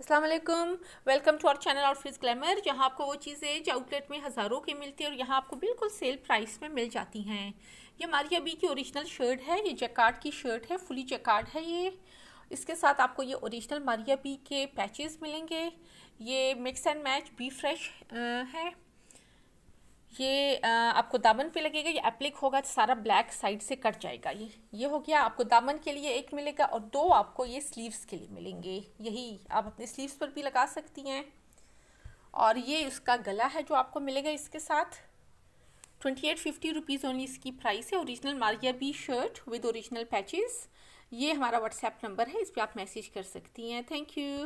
Aslam welcome to our channel और fizz glamour जहाँ आपको वो चीज़ें जो आउटलेट में हज़ारों की मिलती है और यहाँ आपको बिल्कुल सेल प्राइस में मिल जाती हैं ये हमारी अभी की ओरिजिनल शर्ट है ये जैकार्ड की शर्ट है फुली जैकार्ड है ये इसके साथ आपको ये ओरिजिनल मारिया बी के पैचेस मिलेंगे ये मिक्स एंड मैच बी फ्रेश है ये आपको दामन पे लगेगा ये एप्लिक होगा तो सारा ब्लैक साइड से कट जाएगा ये ये हो गया आपको दामन के लिए एक मिलेगा और दो आपको ये स्लीव्स के लिए मिलेंगे यही आप अपने स्लीव्स पर भी लगा सकती हैं और ये उसका गला है जो आपको मिलेगा इसके साथ twenty eight fifty rupees only इसकी प्राइस है original Maria B shirt with original patches ये हमारा व्हाट्सएप नंबर है इस पर आप मैसेज कर सकती हैं थैंक यू